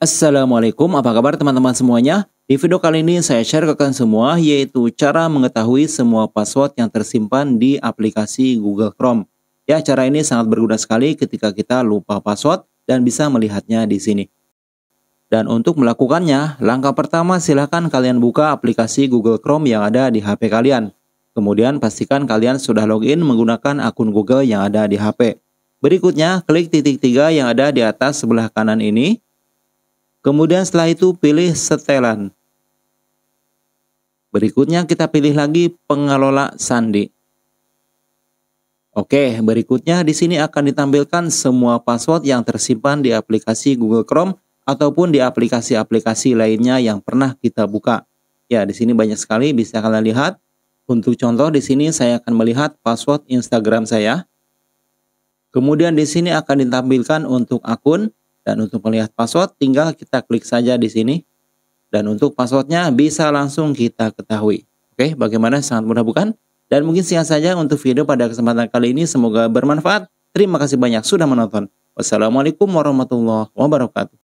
Assalamualaikum, apa kabar teman-teman semuanya? Di video kali ini saya share ke kalian semua yaitu cara mengetahui semua password yang tersimpan di aplikasi Google Chrome. Ya, cara ini sangat berguna sekali ketika kita lupa password dan bisa melihatnya di sini. Dan untuk melakukannya, langkah pertama silahkan kalian buka aplikasi Google Chrome yang ada di HP kalian. Kemudian pastikan kalian sudah login menggunakan akun Google yang ada di HP. Berikutnya, klik titik tiga yang ada di atas sebelah kanan ini, Kemudian setelah itu pilih setelan. Berikutnya kita pilih lagi pengelola sandi. Oke, berikutnya di sini akan ditampilkan semua password yang tersimpan di aplikasi Google Chrome ataupun di aplikasi-aplikasi lainnya yang pernah kita buka. Ya, di sini banyak sekali bisa kalian lihat. Untuk contoh di sini saya akan melihat password Instagram saya. Kemudian di sini akan ditampilkan untuk akun, dan untuk melihat password tinggal kita klik saja di sini. Dan untuk passwordnya bisa langsung kita ketahui. Oke, bagaimana? Sangat mudah bukan? Dan mungkin sekian saja untuk video pada kesempatan kali ini. Semoga bermanfaat. Terima kasih banyak sudah menonton. Wassalamualaikum warahmatullahi wabarakatuh.